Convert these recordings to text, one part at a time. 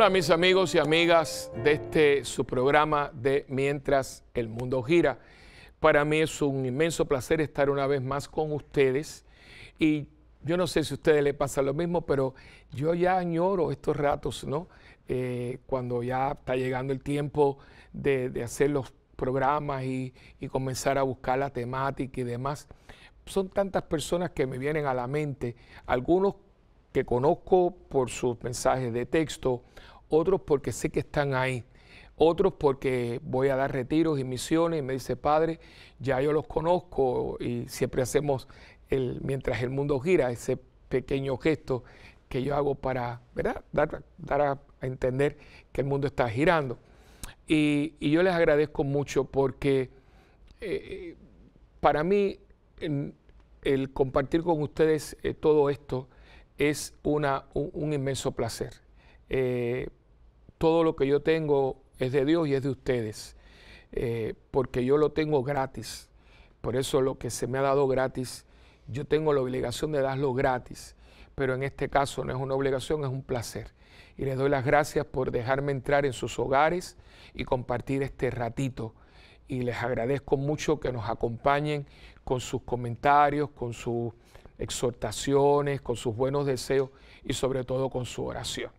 Hola mis amigos y amigas de este su programa de Mientras el Mundo Gira. Para mí es un inmenso placer estar una vez más con ustedes y yo no sé si a ustedes les pasa lo mismo, pero yo ya añoro estos ratos, ¿no? Eh, cuando ya está llegando el tiempo de, hacer los programas y, y, comenzar a buscar la temática y demás. Son tantas personas que me vienen a la mente, algunos que conozco por sus mensajes de texto, otros porque sé que están ahí, otros porque voy a dar retiros y misiones y me dice, padre, ya yo los conozco y siempre hacemos, el, mientras el mundo gira, ese pequeño gesto que yo hago para ¿verdad? dar, a, entender que el mundo está girando. Y, yo les agradezco mucho porque eh, eh, para mí el, compartir con ustedes eh, todo esto, es una, un, inmenso placer. Eh, todo lo que yo tengo es de Dios y es de ustedes, eh, porque yo lo tengo gratis. Por eso lo que se me ha dado gratis, yo tengo la obligación de darlo gratis, pero en este caso no es una obligación, es un placer. Y les doy las gracias por dejarme entrar en sus hogares y compartir este ratito. Y les agradezco mucho que nos acompañen con sus comentarios, con sus exhortaciones, con sus buenos deseos y sobre todo con su oración.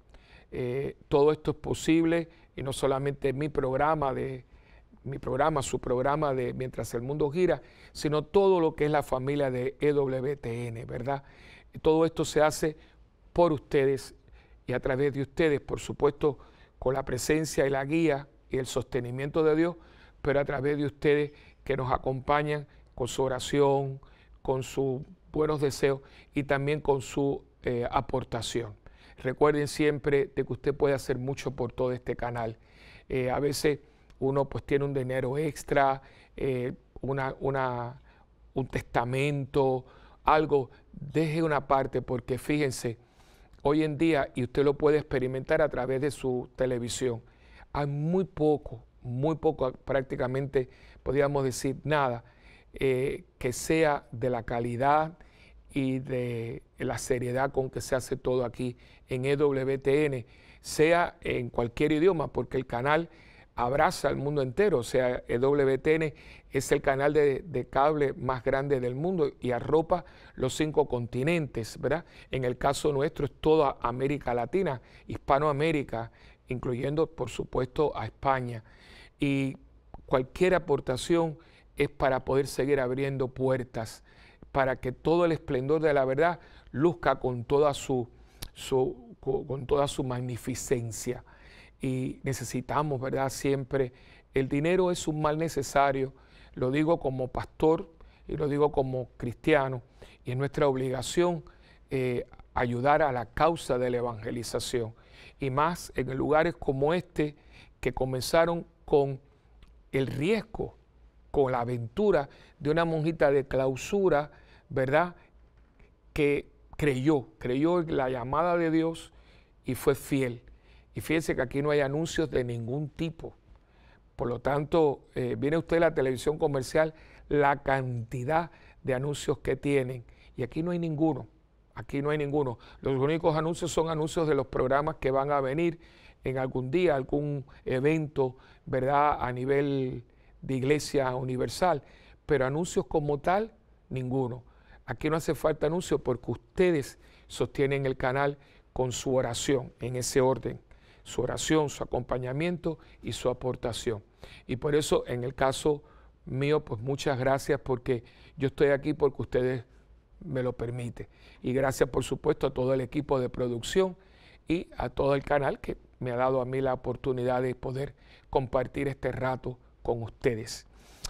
Eh, todo esto es posible y no solamente mi programa de mi programa, su programa de Mientras el Mundo Gira, sino todo lo que es la familia de EWTN, ¿verdad? todo esto se hace por ustedes y a través de ustedes, por supuesto, con la presencia y la guía y el sostenimiento de Dios, pero a través de ustedes que nos acompañan con su oración, con su buenos deseos y también con su eh, aportación. Recuerden siempre de que usted puede hacer mucho por todo este canal. Eh, a veces uno pues tiene un dinero extra, eh, una, un testamento, algo, deje una parte porque fíjense, hoy en día, y usted lo puede experimentar a través de su televisión, hay muy poco, muy poco, prácticamente podríamos decir nada eh, que sea de la calidad y de la seriedad con que se hace todo aquí en EWTN, sea en cualquier idioma, porque el canal abraza al mundo entero, o sea, EWTN es el canal de, de, cable más grande del mundo y arropa los cinco continentes, ¿verdad? En el caso nuestro es toda América Latina, Hispanoamérica, incluyendo por supuesto a España. Y cualquier aportación es para poder seguir abriendo puertas, para que todo el esplendor de la verdad luzca con toda su, con toda su magnificencia. Y necesitamos, ¿verdad? Siempre, el dinero es un mal necesario, lo digo como pastor y lo digo como cristiano, y es nuestra obligación eh, ayudar a la causa de la evangelización. Y más en lugares como este que comenzaron con el riesgo con la aventura de una monjita de clausura, ¿verdad? Que creyó, creyó en la llamada de Dios y fue fiel. Y fíjense que aquí no hay anuncios de ningún tipo. Por lo tanto, eh, viene usted la televisión comercial, la cantidad de anuncios que tienen. Y aquí no hay ninguno, aquí no hay ninguno. Los únicos anuncios son anuncios de los programas que van a venir en algún día, algún evento, ¿verdad? A nivel de Iglesia Universal, pero anuncios como tal, ninguno. Aquí no hace falta anuncio porque ustedes sostienen el canal con su oración, en ese orden, su oración, su acompañamiento y su aportación. Y por eso, en el caso mío, pues muchas gracias porque yo estoy aquí porque ustedes me lo permiten. Y gracias, por supuesto, a todo el equipo de producción y a todo el canal que me ha dado a mí la oportunidad de poder compartir este rato con ustedes.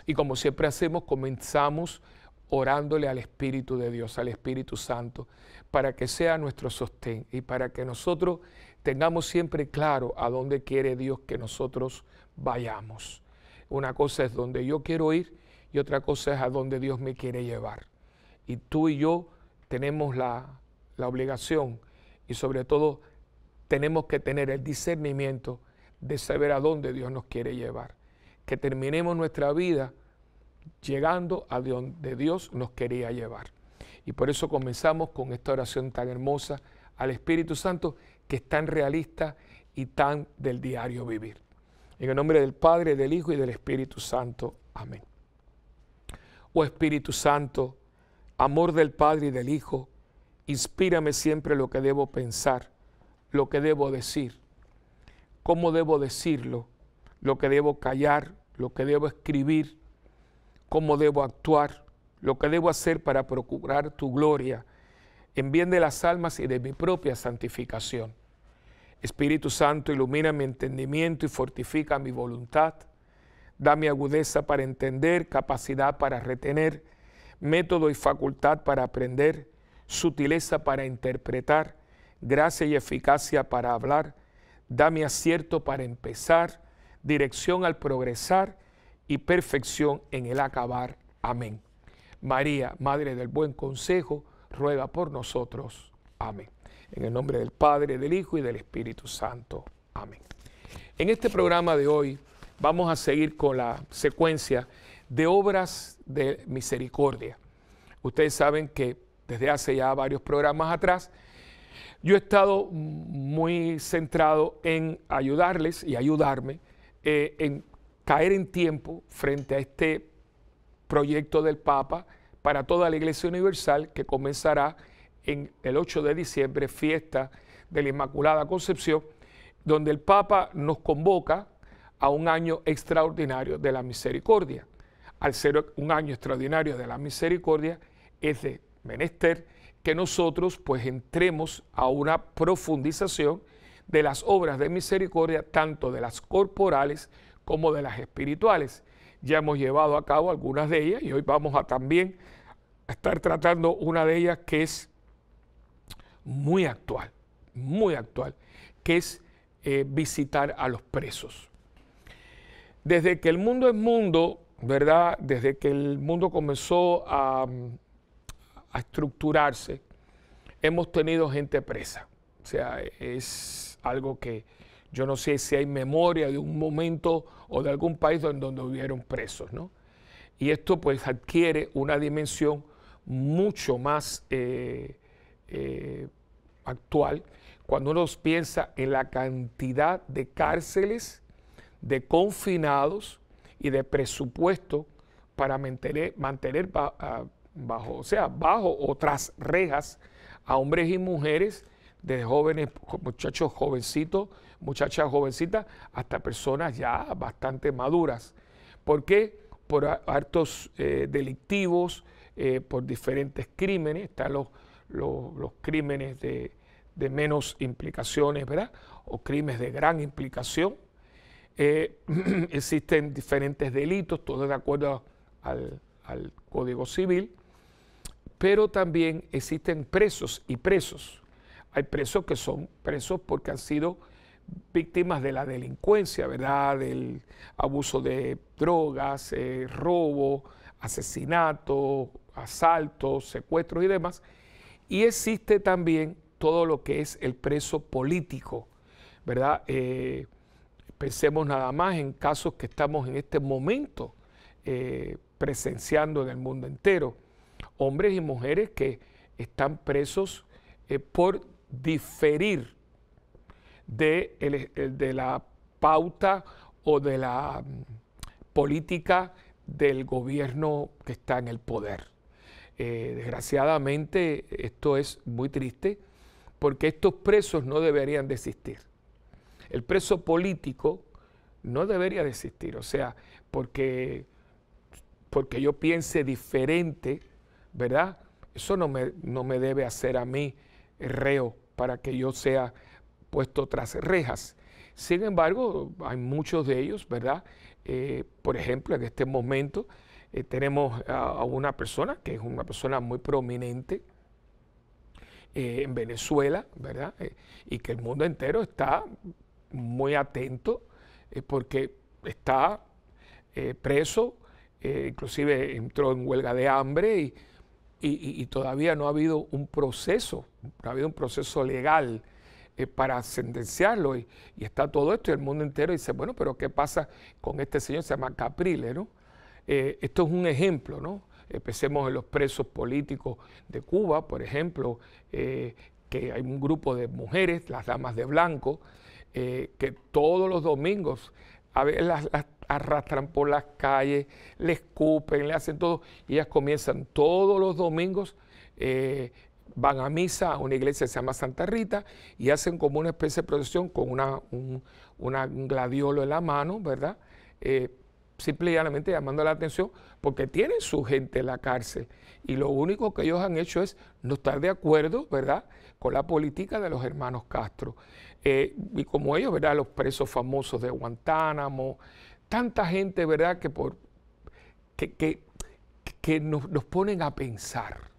Y como siempre hacemos, comenzamos orándole al Espíritu de Dios, al Espíritu Santo, para que sea nuestro sostén y para que nosotros tengamos siempre claro a dónde quiere Dios que nosotros vayamos. Una cosa es donde yo quiero ir y otra cosa es a dónde Dios me quiere llevar. Y tú y yo tenemos la, la obligación y sobre todo tenemos que tener el discernimiento de saber a dónde Dios nos quiere llevar que terminemos nuestra vida llegando a donde Dios nos quería llevar. Y por eso comenzamos con esta oración tan hermosa al Espíritu Santo que es tan realista y tan del diario vivir. En el nombre del Padre, del Hijo y del Espíritu Santo. Amén. Oh Espíritu Santo, amor del Padre y del Hijo, inspírame siempre lo que debo pensar, lo que debo decir, cómo debo decirlo, lo que debo callar, lo que debo escribir, cómo debo actuar, lo que debo hacer para procurar tu gloria en bien de las almas y de mi propia santificación. Espíritu Santo, ilumina mi entendimiento y fortifica mi voluntad. Dame agudeza para entender, capacidad para retener, método y facultad para aprender, sutileza para interpretar, gracia y eficacia para hablar. Dame acierto para empezar, dirección al progresar y perfección en el acabar. Amén. María, Madre del Buen Consejo, ruega por nosotros. Amén. En el nombre del Padre, del Hijo y del Espíritu Santo. Amén. En este programa de hoy vamos a seguir con la secuencia de obras de misericordia. Ustedes saben que desde hace ya varios programas atrás, yo he estado muy centrado en ayudarles y ayudarme eh, en caer en tiempo frente a este proyecto del Papa para toda la Iglesia Universal que comenzará en el 8 de diciembre, fiesta de la Inmaculada Concepción, donde el Papa nos convoca a un año extraordinario de la misericordia. Al ser un año extraordinario de la misericordia, es de menester que nosotros pues entremos a una profundización de las obras de misericordia, tanto de las corporales como de las espirituales. Ya hemos llevado a cabo algunas de ellas y hoy vamos a también estar tratando una de ellas que es muy actual, muy actual, que es eh, visitar a los presos. Desde que el mundo es mundo, ¿verdad? Desde que el mundo comenzó a, a estructurarse, hemos tenido gente presa. O sea, es algo que yo no sé si hay memoria de un momento o de algún país donde, donde hubieron presos, ¿no? Y esto pues adquiere una dimensión mucho más eh, eh, actual cuando uno piensa en la cantidad de cárceles, de confinados y de presupuesto para mantener, ah, bajo, o sea, bajo otras rejas a hombres y mujeres desde jóvenes, muchachos jovencitos, muchachas jovencitas, hasta personas ya bastante maduras. ¿Por qué? Por actos eh, delictivos, eh, por diferentes crímenes, están los, los, crímenes de, menos implicaciones, ¿verdad? O crímenes de gran implicación. Eh, existen diferentes delitos, todo de acuerdo al Código Civil, pero también existen presos y presos hay presos que son presos porque han sido víctimas de la delincuencia, ¿verdad? Del abuso de drogas, eh, robo, asesinato, asaltos, secuestros y demás. Y existe también todo lo que es el preso político, ¿verdad? Eh, pensemos nada más en casos que estamos en este momento eh, presenciando en el mundo entero. Hombres y mujeres que están presos por diferir de, la pauta o de la mm, política del gobierno que está en el poder. Eh, desgraciadamente esto es muy triste porque estos presos no deberían desistir. El preso político no debería desistir. o sea, porque, porque yo piense diferente, ¿verdad? Eso no me, no me debe hacer a mí reo para que yo sea puesto tras rejas. Sin embargo, hay muchos de ellos, ¿verdad? Eh, por ejemplo, en este momento eh, tenemos a, una persona que es una persona muy prominente eh, en Venezuela, ¿verdad? y que el mundo entero está muy atento porque está preso, inclusive entró en huelga de hambre y todavía no ha habido un proceso ha habido un proceso legal eh, para sentenciarlo y, está todo esto y el mundo entero dice, bueno, pero ¿qué pasa con este señor? Se llama Caprile, ¿no? Eh, esto es un ejemplo, ¿no? Empecemos en los presos políticos de Cuba, por ejemplo, eh, que hay un grupo de mujeres, las damas de blanco, que todos los domingos las, arrastran por las calles, le escupen, le hacen todo, y ellas comienzan todos los domingos van a misa a una iglesia que se llama Santa Rita y hacen como una especie de procesión con una, un, gladiolo en la mano, ¿verdad? Eh, simple y llanamente llamando la atención porque tienen su gente en la cárcel y lo único que ellos han hecho es no estar de acuerdo, ¿verdad?, con la política de los hermanos Castro. Eh, y como ellos, ¿verdad?, los presos famosos de Guantánamo, tanta gente, ¿verdad?, que, por, que, nos ponen a pensar.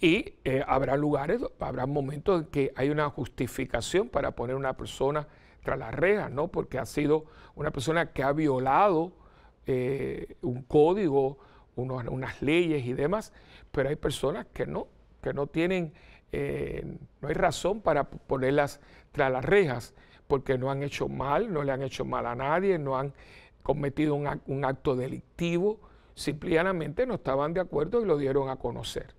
Y eh, habrá lugares, habrá momentos en que hay una justificación para poner una persona tras las rejas, ¿no? Porque ha sido una persona que ha violado eh, un código, unas leyes y demás, pero hay personas que no, que no tienen, eh, no hay razón para ponerlas tras las rejas, porque no han hecho mal, no le han hecho mal a nadie, no han cometido un, un acto delictivo, simplemente no estaban de acuerdo y lo dieron a conocer.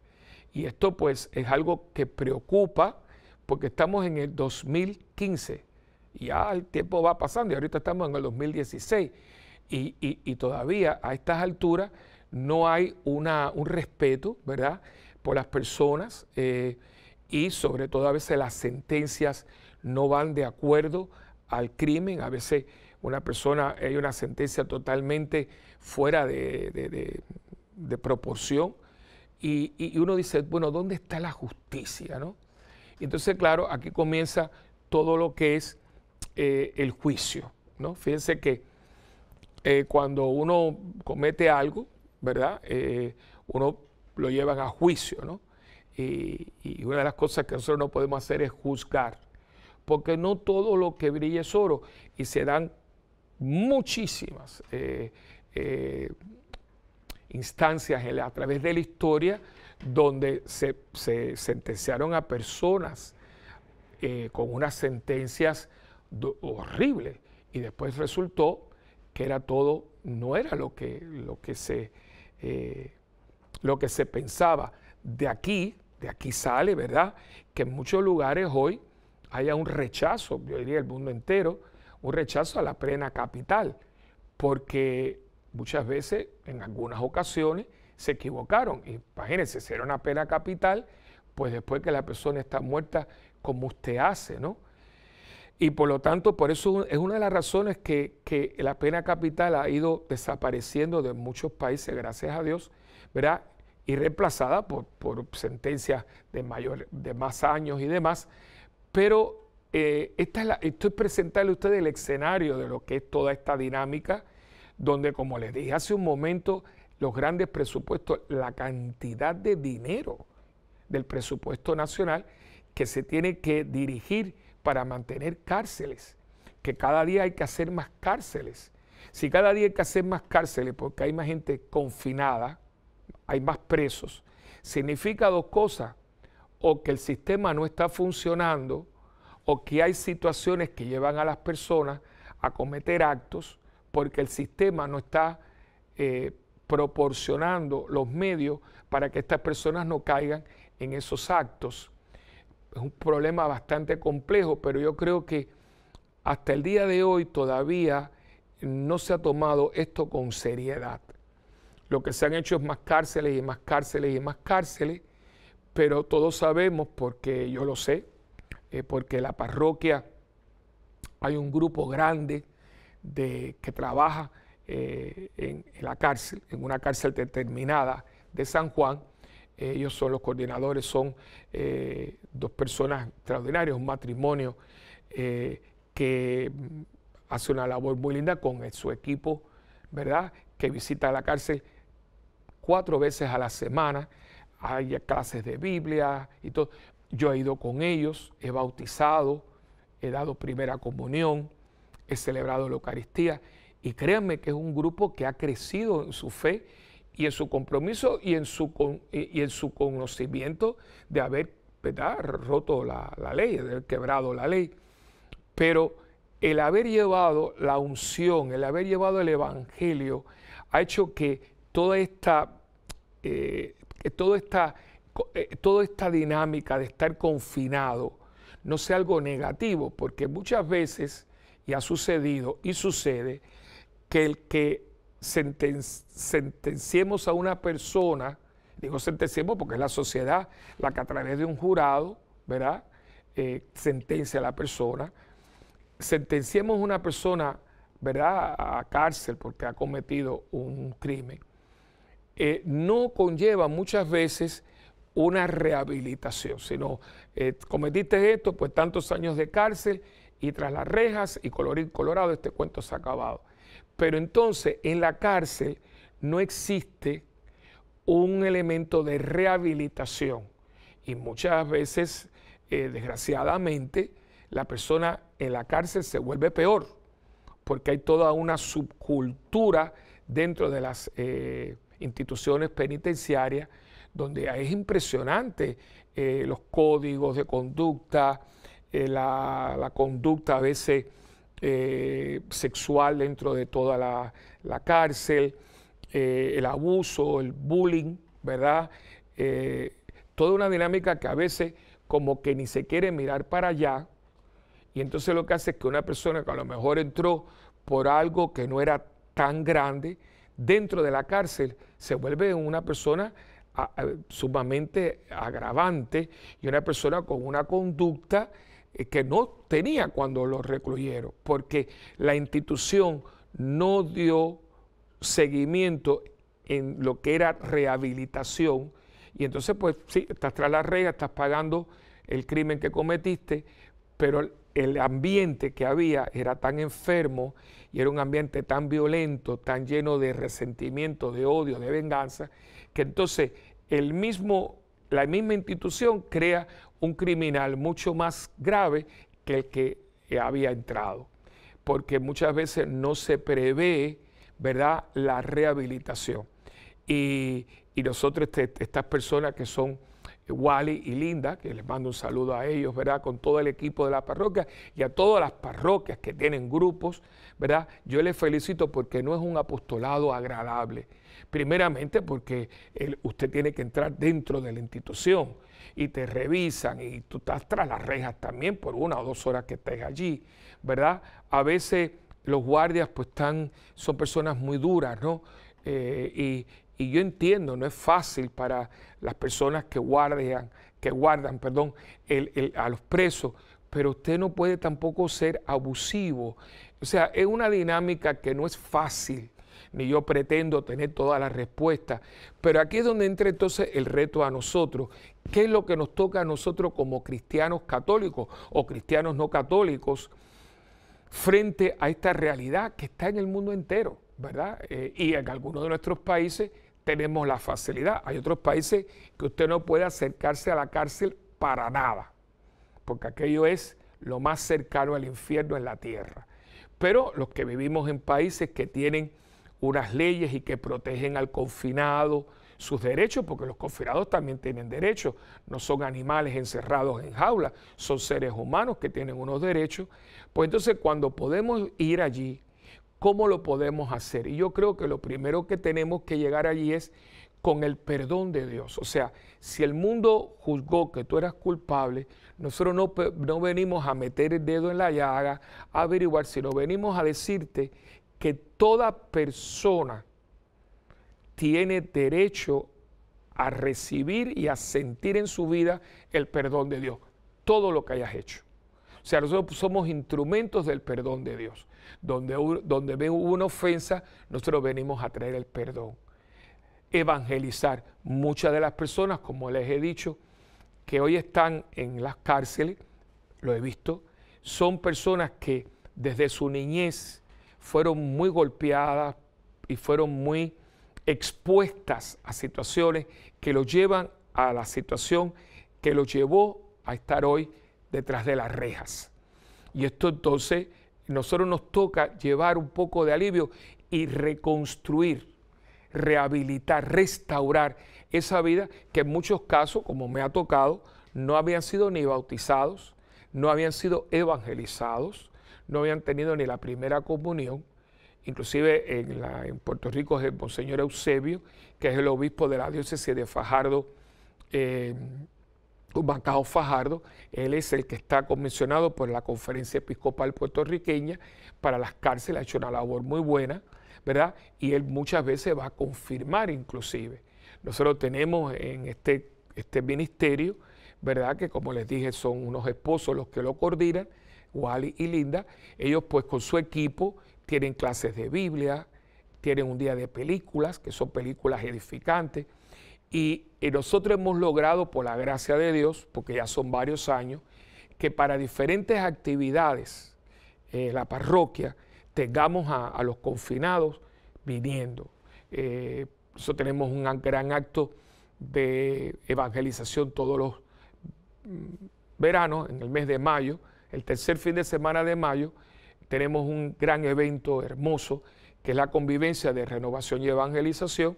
Y esto pues es algo que preocupa porque estamos en el 2015, ya el tiempo va pasando y ahorita estamos en el 2016 y, todavía a estas alturas no hay una, un respeto, ¿verdad?, por las personas eh, y sobre todo a veces las sentencias no van de acuerdo al crimen, a veces una persona, hay una sentencia totalmente fuera de, de proporción y, uno dice, bueno, ¿dónde está la justicia? entonces, claro, aquí comienza todo lo que es eh, el juicio. ¿no? Fíjense que eh, cuando uno comete algo, ¿verdad? Eh, uno lo llevan a juicio, ¿no? Y, y, una de las cosas que nosotros no podemos hacer es juzgar, porque no todo lo que brilla es oro y se dan muchísimas instancias a través de la historia donde se, sentenciaron a personas eh, con unas sentencias horribles y después resultó que era todo, no era lo que, lo que, se, eh, lo que se pensaba. De aquí, de aquí sale, ¿verdad? Que en muchos lugares hoy haya un rechazo, yo diría el mundo entero, un rechazo a la plena capital, porque muchas veces, en algunas ocasiones, se equivocaron. Imagínense, si era una pena capital, pues después que la persona está muerta, como usted hace, ¿no? Y por lo tanto, por eso es una de las razones que, la pena capital ha ido desapareciendo de muchos países, gracias a Dios, ¿verdad? Y reemplazada por, sentencias de, mayor, de más años y demás. Pero eh, esto es presentarle estoy a ustedes el escenario de lo que es toda esta dinámica donde como les dije hace un momento, los grandes presupuestos, la cantidad de dinero del presupuesto nacional que se tiene que dirigir para mantener cárceles, que cada día hay que hacer más cárceles. Si cada día hay que hacer más cárceles porque hay más gente confinada, hay más presos, significa dos cosas, o que el sistema no está funcionando, o que hay situaciones que llevan a las personas a cometer actos porque el sistema no está eh, proporcionando los medios para que estas personas no caigan en esos actos. Es un problema bastante complejo, pero yo creo que hasta el día de hoy todavía no se ha tomado esto con seriedad. Lo que se han hecho es más cárceles y más cárceles y más cárceles, pero todos sabemos, porque yo lo sé, eh, porque la parroquia hay un grupo grande de, que trabaja eh, en, la cárcel, en una cárcel determinada de San Juan. Ellos son los coordinadores, son eh, dos personas extraordinarias, un matrimonio eh, que hace una labor muy linda con su equipo, ¿verdad? Que visita la cárcel cuatro veces a la semana. Hay clases de Biblia y todo. Yo he ido con ellos, he bautizado, he dado primera comunión, he celebrado la Eucaristía y créanme que es un grupo que ha crecido en su fe y en su compromiso y en su, y en su conocimiento de haber roto la, ley, de haber quebrado la ley. Pero el haber llevado la unción, el haber llevado el Evangelio, ha hecho que toda esta, eh, toda eh, toda esta dinámica de estar confinado no sea algo negativo, porque muchas veces y ha sucedido y sucede que el que sentenciemos a una persona, digo sentenciemos porque es la sociedad la que a través de un jurado, ¿verdad? Eh, sentencia a la persona, sentenciemos a una persona, ¿verdad?, a cárcel porque ha cometido un crimen, eh, no conlleva muchas veces una rehabilitación, sino eh, cometiste esto, pues tantos años de cárcel y tras las rejas y colorín colorado este cuento se ha acabado. Pero entonces en la cárcel no existe un elemento de rehabilitación y muchas veces, eh, desgraciadamente, la persona en la cárcel se vuelve peor porque hay toda una subcultura dentro de las eh, instituciones penitenciarias donde es impresionante eh, los códigos de conducta, eh, la, conducta a veces eh, sexual dentro de toda la, cárcel, eh, el abuso, el bullying, ¿verdad? toda una dinámica que a veces como que ni se quiere mirar para allá y entonces lo que hace es que una persona que a lo mejor entró por algo que no era tan grande, dentro de la cárcel se vuelve una persona sumamente agravante y una persona con una conducta eh, que no tenía cuando lo recluyeron, porque la institución no dio seguimiento en lo que era rehabilitación. Y entonces, pues sí, estás tras la regla, estás pagando el crimen que cometiste, pero el ambiente que había era tan enfermo y era un ambiente tan violento, tan lleno de resentimiento, de odio, de venganza, que entonces el mismo, la misma institución crea un criminal mucho más grave que el que había entrado, porque muchas veces no se prevé, ¿verdad?, la rehabilitación. Y, y nosotros, este, estas personas que son Wally y Linda, que les mando un saludo a ellos, ¿verdad? Con todo el equipo de la parroquia y a todas las parroquias que tienen grupos, ¿verdad? Yo les felicito porque no es un apostolado agradable. Primeramente porque usted tiene que entrar dentro de la institución y te revisan y tú estás tras las rejas también por una o dos horas que estés allí, ¿verdad? A veces los guardias pues están, son personas muy duras, ¿no? Eh, y, y yo entiendo, no es fácil para las personas que guardan, que guardan perdón, a los presos, pero usted no puede tampoco ser abusivo. O sea, es una dinámica que no es fácil, ni yo pretendo tener todas las respuestas, pero aquí es donde entra entonces el reto a nosotros. ¿Qué es lo que nos toca a nosotros como cristianos católicos o cristianos no católicos frente a esta realidad que está en el mundo entero, ¿verdad? Eh, y en algunos de nuestros países tenemos la facilidad. Hay otros países que usted no puede acercarse a la cárcel para nada, porque aquello es lo más cercano al infierno en la tierra. Pero los que vivimos en países que tienen unas leyes y que protegen al confinado, sus derechos, porque los confinados también tienen derechos, no son animales encerrados en jaulas, son seres humanos que tienen unos derechos, pues entonces cuando podemos ir allí, ¿Cómo lo podemos hacer? Y yo creo que lo primero que tenemos que llegar allí es con el perdón de Dios. O sea, si el mundo juzgó que tú eras culpable, nosotros no, venimos a meter el dedo en la llaga, a averiguar, sino venimos a decirte que toda persona tiene derecho a recibir y a sentir en su vida el perdón de Dios, todo lo que hayas hecho. O sea, nosotros somos instrumentos del perdón de Dios. Donde, donde hubo una ofensa, nosotros venimos a traer el perdón. Evangelizar. Muchas de las personas, como les he dicho, que hoy están en las cárceles, lo he visto, son personas que desde su niñez fueron muy golpeadas y fueron muy expuestas a situaciones que los llevan a la situación que los llevó a estar hoy detrás de las rejas. Y esto entonces nosotros nos toca llevar un poco de alivio y reconstruir, rehabilitar, restaurar esa vida que en muchos casos, como me ha tocado, no habían sido ni bautizados, no habían sido evangelizados, no habían tenido ni la primera comunión. Inclusive en, Puerto Rico es el Monseñor Eusebio, que es el obispo de la diócesis de Fajardo, eh, Cajo Fajardo. Él es el que está comisionado por la Conferencia Episcopal Puertorriqueña para las cárceles. Ha hecho una labor muy buena, ¿verdad? Y él muchas veces va a confirmar inclusive. Nosotros tenemos en este, este ministerio, ¿verdad? Que como les dije, son unos esposos los que lo coordinan, Wally y Linda. Ellos pues con su equipo tienen clases de Biblia, tienen un día de películas, que son películas edificantes y nosotros hemos logrado, por la gracia de Dios, porque ya son varios años, que para diferentes actividades, eh, la parroquia, tengamos a, los confinados viniendo. Eh, eso tenemos un gran acto de evangelización todos los mm, veranos, en el mes de mayo, el tercer fin de semana de mayo, tenemos un gran evento hermoso que es la convivencia de renovación y evangelización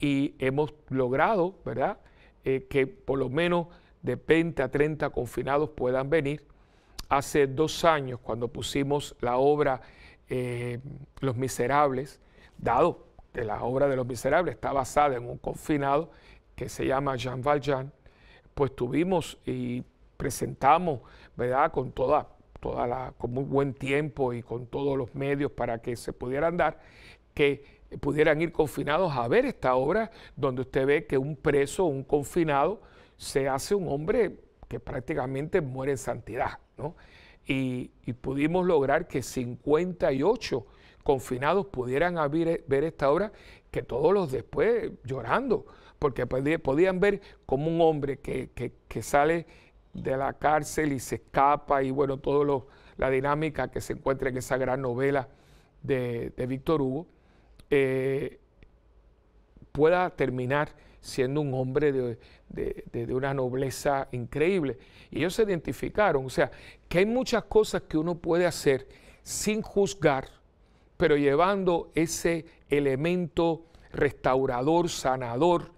y hemos logrado, ¿verdad?, eh, que por lo menos de 20 a 30 confinados puedan venir. Hace dos años, cuando pusimos la obra eh, Los Miserables, dado que la obra de Los Miserables está basada en un confinado que se llama Jean Valjean, pues tuvimos y presentamos, ¿verdad?, con toda toda la, con muy buen tiempo y con todos los medios para que se pudieran dar, que pudieran ir confinados a ver esta obra donde usted ve que un preso, un confinado, se hace un hombre que prácticamente muere en santidad. Y, pudimos lograr que 58 confinados pudieran ver esta obra, que todos los después llorando, porque podían ver como un hombre que, sale de la cárcel y se escapa y bueno, toda la dinámica que se encuentra en esa gran novela de, de Víctor Hugo eh, pueda terminar siendo un hombre de, una nobleza increíble. Y ellos se identificaron, o sea, que hay muchas cosas que uno puede hacer sin juzgar, pero llevando ese elemento restaurador, sanador,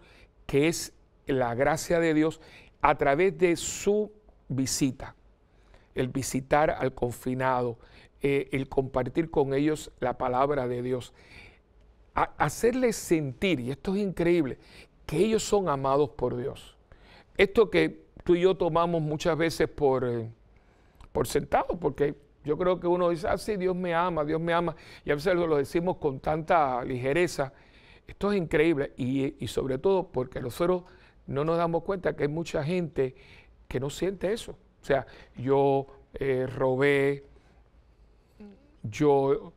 que es la gracia de Dios, a través de su visita, el visitar al confinado, eh, el compartir con ellos la palabra de Dios hacerles sentir, y esto es increíble, que ellos son amados por Dios. Esto que tú y yo tomamos muchas veces por, eh, por sentado, porque yo creo que uno dice, ah, sí, Dios me ama, Dios me ama, y a veces lo decimos con tanta ligereza. Esto es increíble, y, sobre todo porque nosotros no nos damos cuenta que hay mucha gente que no siente eso. O sea, yo eh, robé, yo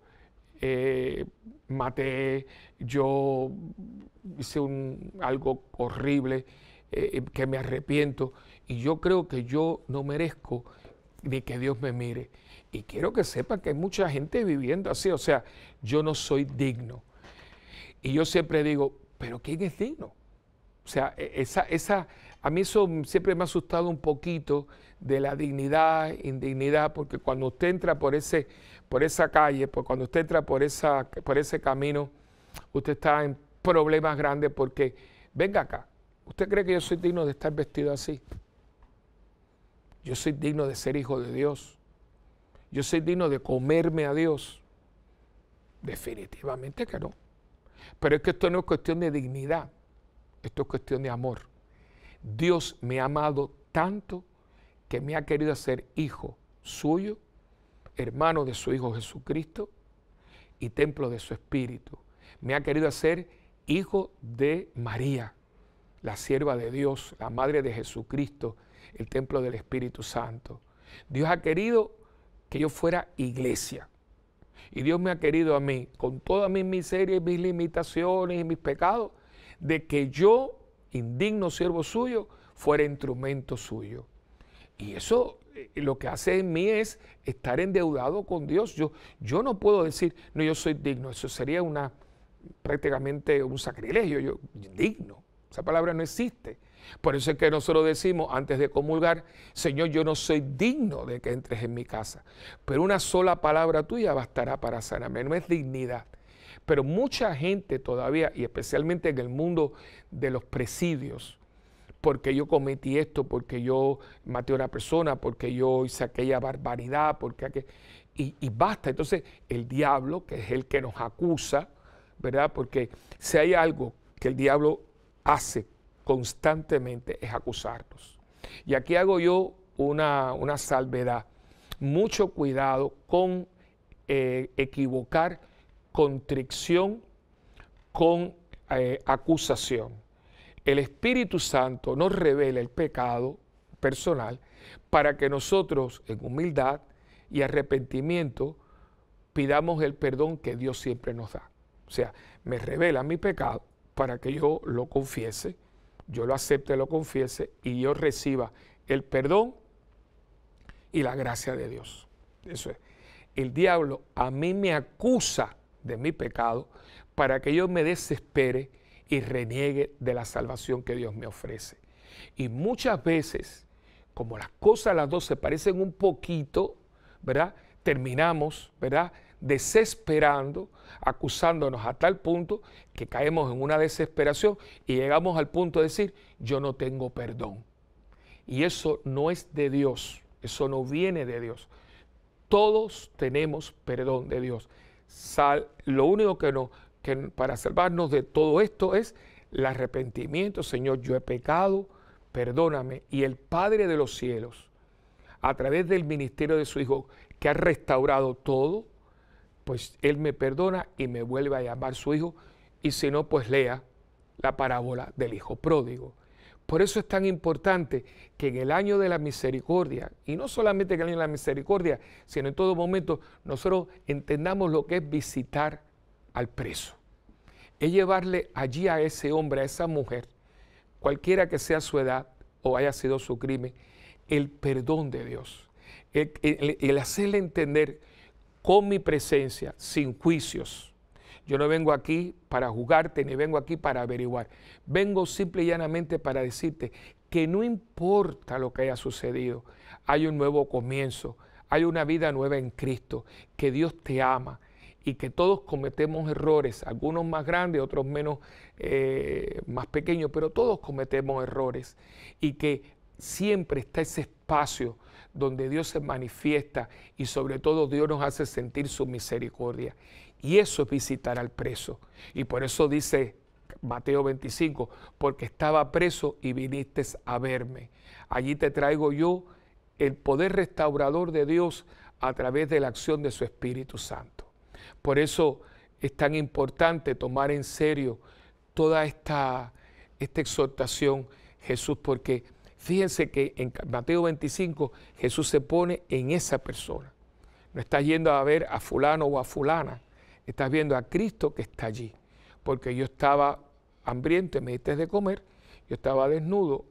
eh, maté, yo hice un, algo horrible eh, eh, que me arrepiento y yo creo que yo no merezco ni que Dios me mire. Y quiero que sepan que hay mucha gente viviendo así, o sea, yo no soy digno. Y yo siempre digo, pero ¿quién es digno? O sea, e, esa, esa, a mí eso siempre me ha asustado un poquito de la dignidad, indignidad, porque cuando usted entra por ese por esa calle, por cuando usted entra por, esa, por ese camino, usted está en problemas grandes porque, venga acá, ¿usted cree que yo soy digno de estar vestido así? Yo soy digno de ser hijo de Dios. Yo soy digno de comerme a Dios. Definitivamente que no. Pero es que esto no es cuestión de dignidad, esto es cuestión de amor. Dios me ha amado tanto que me ha querido hacer hijo suyo hermano de su Hijo Jesucristo y templo de su Espíritu. Me ha querido hacer hijo de María, la sierva de Dios, la madre de Jesucristo, el templo del Espíritu Santo. Dios ha querido que yo fuera iglesia. Y Dios me ha querido a mí, con todas mis miserias, mis limitaciones y mis pecados, de que yo, indigno siervo suyo, fuera instrumento suyo. Y eso lo que hace en mí es estar endeudado con Dios. Yo, yo no puedo decir, no, yo soy digno. Eso sería una, prácticamente un sacrilegio. Yo, digno. Esa palabra no existe. Por eso es que nosotros decimos antes de comulgar, Señor, yo no soy digno de que entres en mi casa, pero una sola palabra tuya bastará para sanarme. No es dignidad. Pero mucha gente todavía, y especialmente en el mundo de los presidios, porque yo cometí esto, porque yo maté a una persona, porque yo hice aquella barbaridad, porque y, basta. Entonces, el diablo, que es el que nos acusa, ¿verdad? Porque si hay algo que el diablo hace constantemente es acusarnos. Y aquí hago yo una, salvedad. Mucho cuidado con eh, equivocar contricción con eh, acusación el Espíritu Santo nos revela el pecado personal para que nosotros en humildad y arrepentimiento pidamos el perdón que Dios siempre nos da. O sea, me revela mi pecado para que yo lo confiese, yo lo acepte, lo confiese y yo reciba el perdón y la gracia de Dios. Eso es. El diablo a mí me acusa de mi pecado para que yo me desespere y reniegue de la salvación que Dios me ofrece. Y muchas veces, como las cosas las dos se parecen un poquito, ¿verdad? Terminamos, ¿verdad? Desesperando, acusándonos a tal punto que caemos en una desesperación y llegamos al punto de decir, yo no tengo perdón. Y eso no es de Dios, eso no viene de Dios. Todos tenemos perdón de Dios. Sal, lo único que nos que para salvarnos de todo esto es el arrepentimiento, Señor, yo he pecado, perdóname. Y el Padre de los cielos, a través del ministerio de su Hijo, que ha restaurado todo, pues Él me perdona y me vuelve a llamar su Hijo. Y si no, pues lea la parábola del Hijo pródigo. Por eso es tan importante que en el año de la misericordia, y no solamente en el año de la misericordia, sino en todo momento, nosotros entendamos lo que es visitar al preso, es llevarle allí a ese hombre, a esa mujer, cualquiera que sea su edad o haya sido su crimen, el perdón de Dios, el, hacerle entender con mi presencia, sin juicios. Yo no vengo aquí para jugarte ni vengo aquí para averiguar. Vengo simple y llanamente para decirte que no importa lo que haya sucedido, hay un nuevo comienzo, hay una vida nueva en Cristo, que Dios te ama, y que todos cometemos errores, algunos más grandes, otros menos, eh, más pequeños, pero todos cometemos errores y que siempre está ese espacio donde Dios se manifiesta y sobre todo Dios nos hace sentir su misericordia. Y eso es visitar al preso. Y por eso dice Mateo 25, porque estaba preso y viniste a verme. Allí te traigo yo el poder restaurador de Dios a través de la acción de su Espíritu Santo. Por eso es tan importante tomar en serio toda esta, esta exhortación, Jesús, porque fíjense que en Mateo 25 Jesús se pone en esa persona. No estás yendo a ver a fulano o a fulana, estás viendo a Cristo que está allí, porque yo estaba hambriento y me diste de comer, yo estaba desnudo,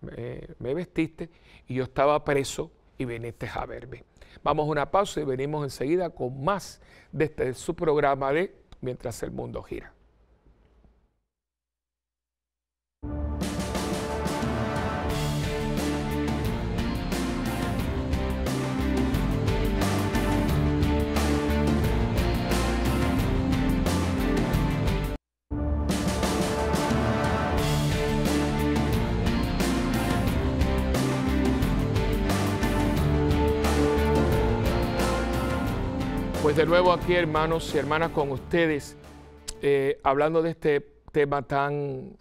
me, vestiste, y yo estaba preso y veniste a verme. Vamos a una pausa y venimos enseguida con más de este su programa de Mientras el Mundo Gira. Pues de nuevo aquí, hermanos y hermanas, con ustedes, eh, hablando de este tema tan,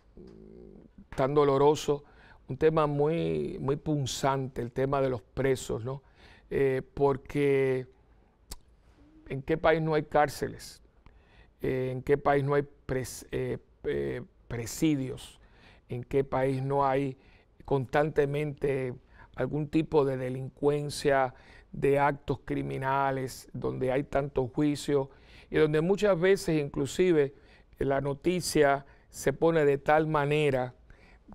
tan doloroso, un tema muy, muy punzante, el tema de los presos, ¿no? Eh, porque ¿en qué país no hay cárceles? Eh, ¿En qué país no hay presidios? ¿En qué país no hay constantemente algún tipo de delincuencia? de actos criminales, donde hay tanto juicio, y donde muchas veces inclusive la noticia se pone de tal manera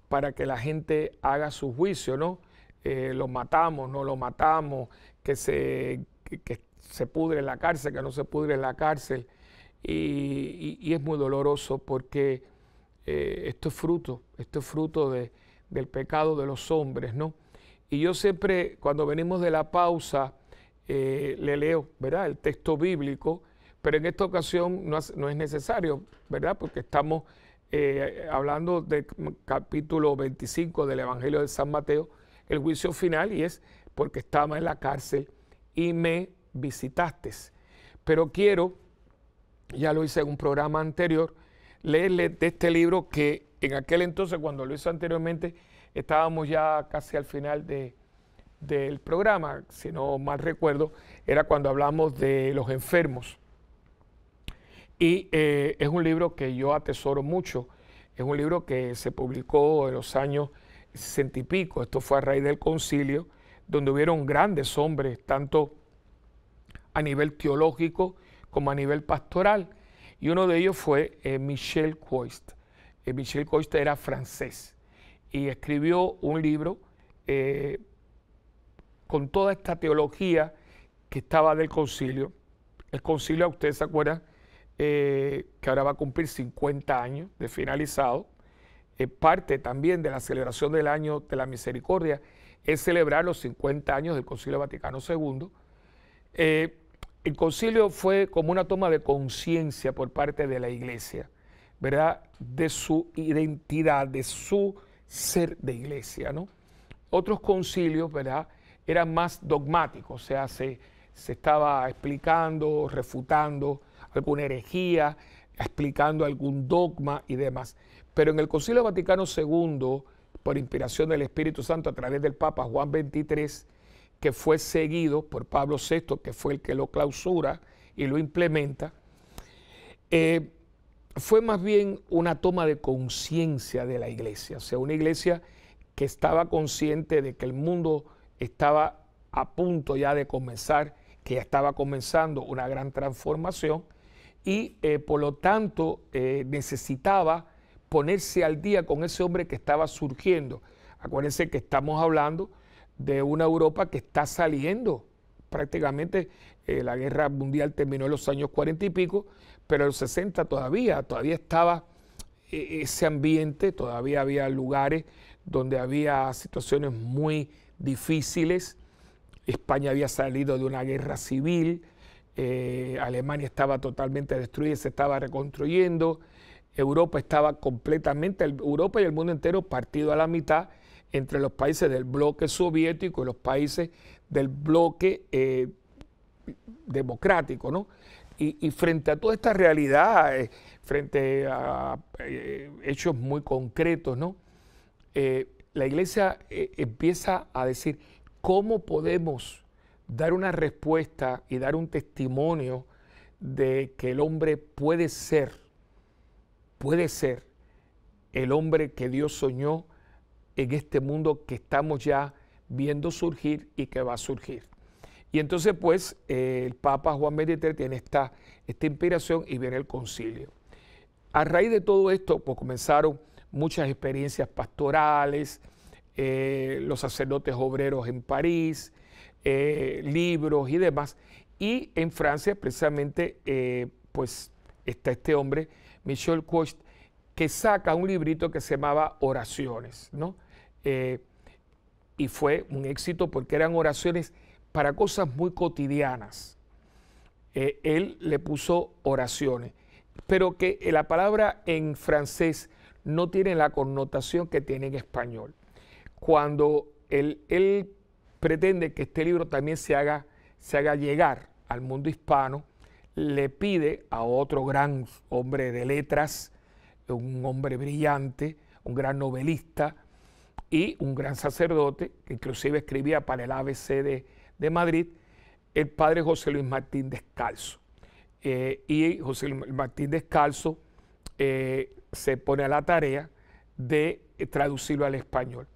para que la gente haga su juicio, ¿no? Eh, lo matamos, no lo matamos, que se, se pudre en la cárcel, que no se pudre en la cárcel. Y, es muy doloroso porque eh, esto es fruto, esto es fruto de, del pecado de los hombres, ¿no? Y yo siempre, cuando venimos de la pausa, eh, le leo, ¿verdad? El texto bíblico, pero en esta ocasión no, es necesario, ¿verdad? Porque estamos eh, hablando del capítulo 25 del Evangelio de San Mateo, el juicio final, y es porque estaba en la cárcel y me visitaste. Pero quiero, ya lo hice en un programa anterior, leerle de este libro que en aquel entonces, cuando lo hice anteriormente, estábamos ya casi al final de, del programa, si no mal recuerdo, era cuando hablamos de los enfermos. Y eh, es un libro que yo atesoro mucho. Es un libro que se publicó en los años sesenta y pico. Esto fue a raíz del concilio, donde hubieron grandes hombres, tanto a nivel teológico como a nivel pastoral. Y uno de ellos fue eh, Michel Coist. Eh, Michel Coist era francés y escribió un libro eh, con toda esta teología que estaba del concilio. El concilio, a ustedes se acuerdan, eh, que ahora va a cumplir 50 años de finalizado. parte también de la celebración del año de la misericordia es celebrar los 50 años del concilio Vaticano II. Eh, el concilio fue como una toma de conciencia por parte de la iglesia, ¿verdad? De su identidad, de su ser de iglesia, ¿no? Otros concilios, ¿verdad? Eran más dogmáticos, o sea, se, estaba explicando, refutando alguna herejía, explicando algún dogma y demás. Pero en el Concilio Vaticano II, por inspiración del Espíritu Santo a través del Papa Juan XXIII, que fue seguido por Pablo VI, que fue el que lo clausura y lo implementa, eh, fue más bien una toma de conciencia de la iglesia, o sea, una iglesia que estaba consciente de que el mundo estaba a punto ya de comenzar, que ya estaba comenzando una gran transformación y eh, por lo tanto eh, necesitaba ponerse al día con ese hombre que estaba surgiendo. Acuérdense que estamos hablando de una Europa que está saliendo prácticamente, eh, la guerra mundial terminó en los años cuarenta y pico, pero en los 60 todavía, todavía estaba e, ese ambiente, todavía había lugares donde había situaciones muy difíciles. España había salido de una guerra civil, eh, Alemania estaba totalmente destruida, se estaba reconstruyendo, Europa estaba completamente, Europa y el mundo entero partido a la mitad entre los países del bloque soviético y los países del bloque eh, democrático, ¿no? y, frente a toda esta realidad, eh, frente a eh, hechos muy concretos, ¿no? Eh, la iglesia empieza a decir, ¿cómo podemos dar una respuesta y dar un testimonio de que el hombre puede ser, puede ser el hombre que Dios soñó en este mundo que estamos ya viendo surgir y que va a surgir? Y entonces, pues, eh, el Papa Juan XXIII tiene esta, esta inspiración y viene el concilio. A raíz de todo esto, pues comenzaron muchas experiencias pastorales, eh, los sacerdotes obreros en París, eh, libros y demás. Y en Francia, precisamente, pues está este hombre, Michel Couste que saca un librito que se llamaba Oraciones, ¿no? y fue un éxito porque eran oraciones para cosas muy cotidianas. Eh, él le puso oraciones, pero que la palabra en francés no tiene la connotación que tiene en español. Cuando él, él pretende que este libro también se haga, se haga llegar al mundo hispano, le pide a otro gran hombre de letras, un hombre brillante, un gran novelista y un gran sacerdote, que inclusive escribía para el ABC de, de Madrid, el padre José Luis Martín Descalzo. Eh, y José Luis Martín Descalzo eh, se pone a la tarea de eh, traducirlo al español.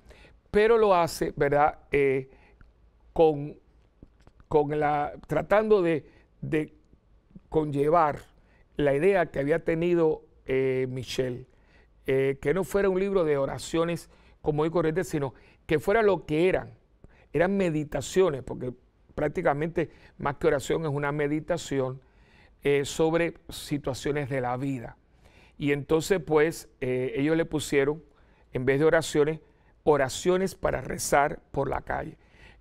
Pero lo hace, ¿verdad? con, con la, tratando de, conllevar la idea que había tenido Michel, que no fuera un libro de oraciones como hoy corriente, sino que fuera lo que eran, eran meditaciones, porque prácticamente más que oración es una meditación eh, sobre situaciones de la vida. Y entonces pues eh, ellos le pusieron, en vez de oraciones, oraciones para rezar por la calle.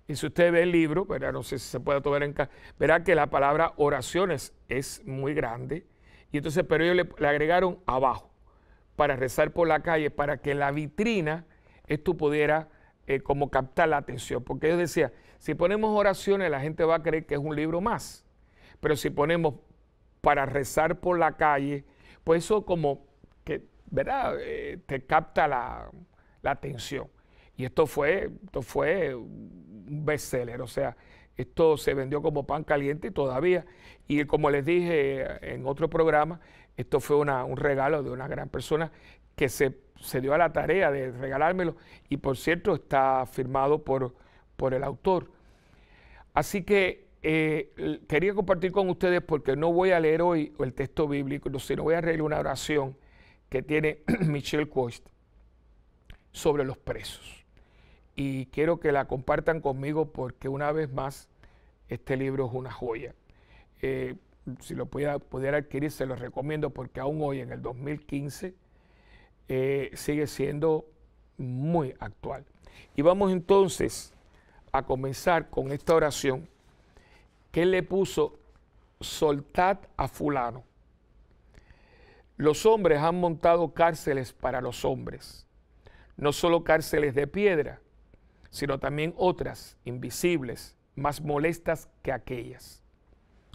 Y si usted ve el libro, verá, no sé si se puede tomar en verá que la palabra oraciones es muy grande. Y entonces, pero ellos le, le agregaron abajo, para rezar por la calle, para que en la vitrina esto pudiera eh, como captar la atención. Porque ellos decían, si ponemos oraciones, la gente va a creer que es un libro más. Pero si ponemos para rezar por la calle, pues eso como que, ¿verdad? Eh, te capta la, atención. Y esto fue, esto fue un bestseller, o sea, esto se vendió como pan caliente todavía. Y como les dije en otro programa, esto fue un regalo de una gran persona que se se dio a la tarea de regalármelo y por cierto está firmado por, por el autor. Así que eh, quería compartir con ustedes porque no voy a leer hoy el texto bíblico, sino voy a leer una oración que tiene Michelle Coist sobre los presos. Y quiero que la compartan conmigo porque una vez más este libro es una joya. Eh, si lo pudiera, pudiera adquirir, se lo recomiendo porque aún hoy en el 2015 eh, sigue siendo muy actual. Y vamos entonces a comenzar con esta oración que le puso, soltad a fulano. Los hombres han montado cárceles para los hombres, no solo cárceles de piedra, sino también otras invisibles, más molestas que aquellas.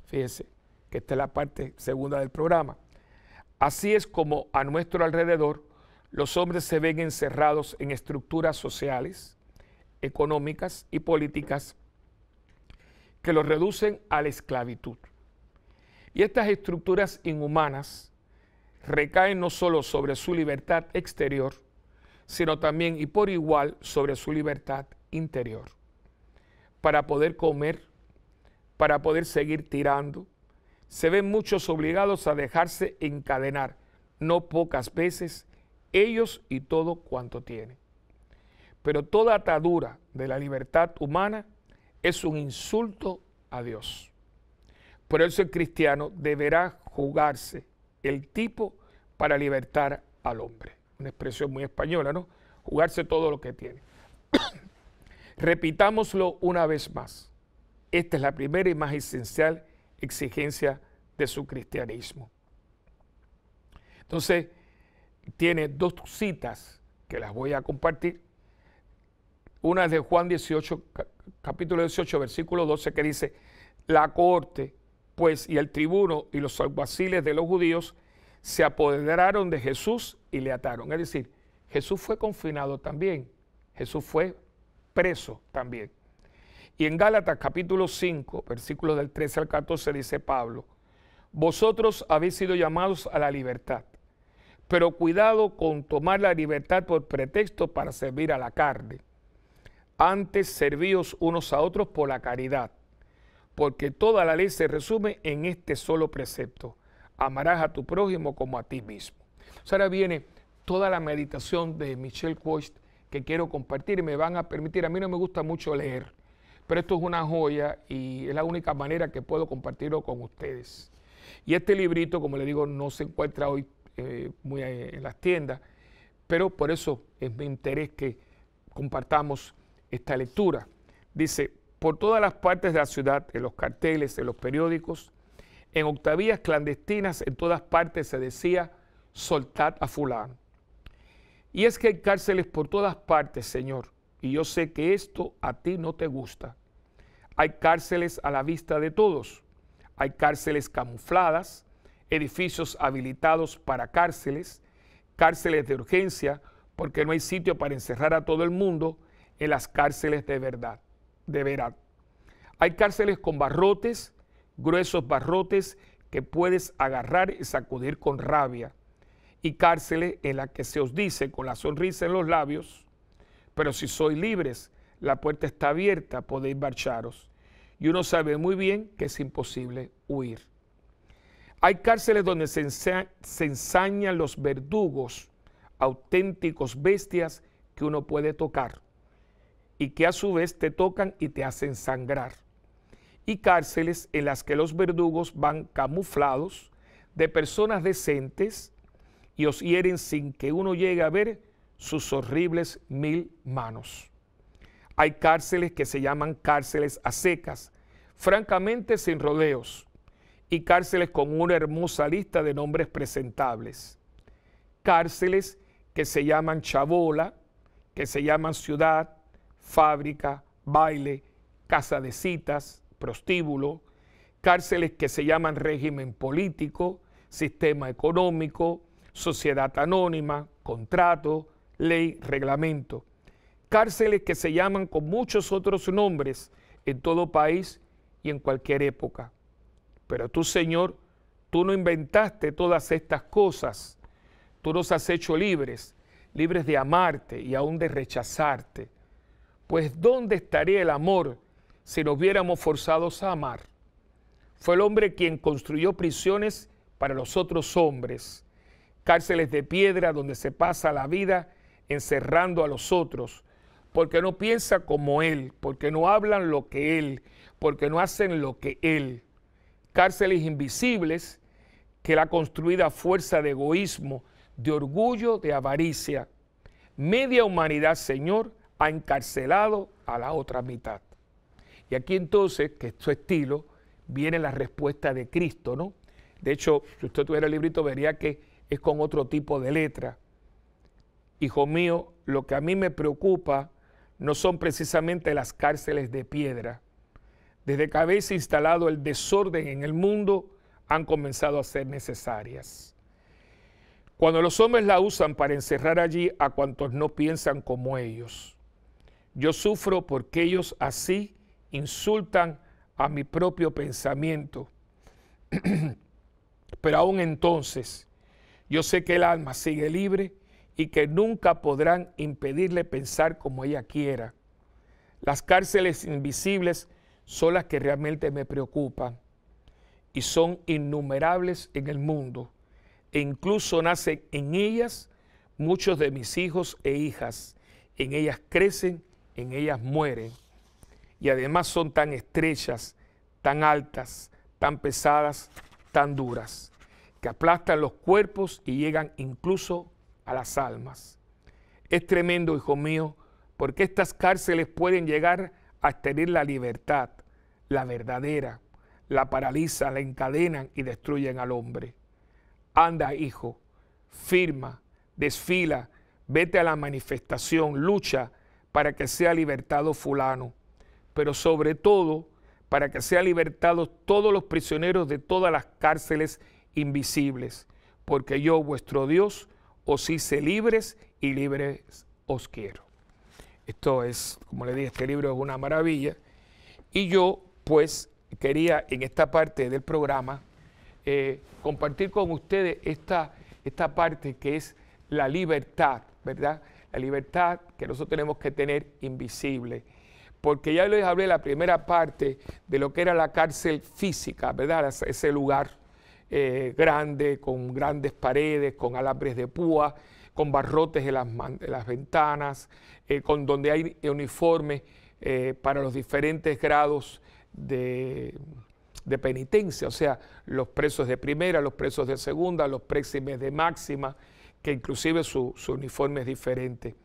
Fíjense que esta es la parte segunda del programa. Así es como a nuestro alrededor los hombres se ven encerrados en estructuras sociales, económicas y políticas que los reducen a la esclavitud. Y estas estructuras inhumanas recaen no solo sobre su libertad exterior, sino también y por igual sobre su libertad interior. Para poder comer, para poder seguir tirando, se ven muchos obligados a dejarse encadenar, no pocas veces, ellos y todo cuanto tienen. Pero toda atadura de la libertad humana es un insulto a Dios. Por eso el cristiano deberá jugarse el tipo para libertar al hombre. Una expresión muy española, ¿no? Jugarse todo lo que tiene. Repitámoslo una vez más. Esta es la primera y más esencial exigencia de su cristianismo. Entonces, tiene dos citas que las voy a compartir. Una es de Juan 18, capítulo 18, versículo 12, que dice, la corte, pues, y el tribuno y los alguaciles de los judíos se apoderaron de Jesús y le ataron. Es decir, Jesús fue confinado también, Jesús fue preso también. Y en Gálatas capítulo 5, versículos del 13 al 14 dice Pablo, vosotros habéis sido llamados a la libertad, pero cuidado con tomar la libertad por pretexto para servir a la carne. Antes servíos unos a otros por la caridad, porque toda la ley se resume en este solo precepto. Amarás a tu prójimo como a ti mismo. Ahora viene toda la meditación de Michelle Quest que quiero compartir y me van a permitir, a mí no me gusta mucho leer, pero esto es una joya y es la única manera que puedo compartirlo con ustedes. Y este librito, como le digo, no se encuentra hoy eh, muy eh, en las tiendas, pero por eso es mi interés que compartamos esta lectura. Dice, por todas las partes de la ciudad, en los carteles, en los periódicos, en octavías clandestinas, en todas partes se decía, soltar a fulano. Y es que hay cárceles por todas partes, Señor, y yo sé que esto a ti no te gusta. Hay cárceles a la vista de todos, hay cárceles camufladas, edificios habilitados para cárceles, cárceles de urgencia, porque no hay sitio para encerrar a todo el mundo en las cárceles de verdad, de verdad. Hay cárceles con barrotes, gruesos barrotes que puedes agarrar y sacudir con rabia, y cárceles en las que se os dice con la sonrisa en los labios, pero si sois libres, la puerta está abierta, podéis marcharos. Y uno sabe muy bien que es imposible huir. Hay cárceles donde se, ensañan los verdugos, auténticos bestias que uno puede tocar y que a su vez te tocan y te hacen sangrar. Y cárceles en las que los verdugos van camuflados de personas decentes y os hieren sin que uno llegue a ver sus horribles mil manos. Hay cárceles que se llaman cárceles a secas, francamente sin rodeos, y cárceles con una hermosa lista de nombres presentables. Cárceles que se llaman chabola, que se llaman ciudad, fábrica, baile, casa de citas, prostíbulo, cárceles que se llaman régimen político, sistema económico, sociedad anónima, contrato, ley, reglamento. Cárceles que se llaman con muchos otros nombres en todo país y en cualquier época. Pero tú, Señor, tú no inventaste todas estas cosas. Tú nos has hecho libres, libres de amarte y aún de rechazarte. Pues ¿dónde estaría el amor si nos viéramos forzados a amar? Fue el hombre quien construyó prisiones para los otros hombres, cárceles de piedra donde se pasa la vida encerrando a los otros, porque no piensa como él, porque no hablan lo que él, porque no hacen lo que él cárceles invisibles que la construida fuerza de egoísmo, de orgullo, de avaricia. Media humanidad, Señor, ha encarcelado a la otra mitad. Y aquí entonces, que es su estilo, viene la respuesta de Cristo, ¿no? De hecho, si usted tuviera el librito, vería que es con otro tipo de letra. Hijo mío, lo que a mí me preocupa no son precisamente las cárceles de piedra, desde que habéis instalado el desorden en el mundo, han comenzado a ser necesarias. Cuando los hombres la usan para encerrar allí a cuantos no piensan como ellos. Yo sufro porque ellos así insultan a mi propio pensamiento. Pero aún entonces, yo sé que el alma sigue libre y que nunca podrán impedirle pensar como ella quiera. Las cárceles invisibles son las que realmente me preocupan y son innumerables en el mundo e incluso nacen en ellas muchos de mis hijos e hijas. En ellas crecen, en ellas mueren y además son tan estrechas, tan altas, tan pesadas, tan duras, que aplastan los cuerpos y llegan incluso a las almas. Es tremendo, hijo mío, porque estas cárceles pueden llegar tener la libertad, la verdadera, la paralizan, la encadenan y destruyen al hombre. Anda, hijo, firma, desfila, vete a la manifestación, lucha para que sea libertado fulano, pero sobre todo para que sean libertados todos los prisioneros de todas las cárceles invisibles, porque yo, vuestro Dios, os hice libres y libres os quiero. Esto es, como le dije, este libro es una maravilla. Y yo, pues, quería en esta parte del programa eh, compartir con ustedes esta, parte que es la libertad, ¿verdad? La libertad que nosotros tenemos que tener invisible. Porque ya les hablé la primera parte de lo que era la cárcel física, ¿verdad? Ese lugar eh, grande, con grandes paredes, con alambres de púa, con barrotes en las, ventanas, eh, con donde hay uniformes eh, para los diferentes grados de, penitencia, o sea, los presos de primera, los presos de segunda, los préximes de máxima, que inclusive su, uniforme es diferente.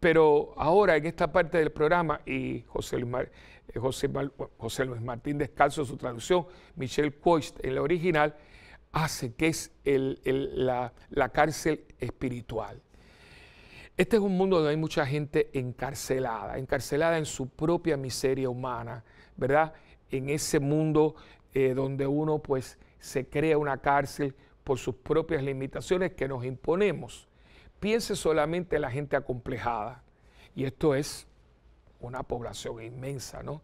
Pero ahora en esta parte del programa, y José Luis, eh, José, Luis Martín Descalzo su traducción, Michelle Coist en la original, hace, que es la, cárcel espiritual. Este es un mundo donde hay mucha gente encarcelada, encarcelada en su propia miseria humana, ¿verdad? En ese mundo eh, donde uno pues se crea una cárcel por sus propias limitaciones que nos imponemos. Piense solamente en la gente acomplejada, y esto es una población inmensa, ¿no?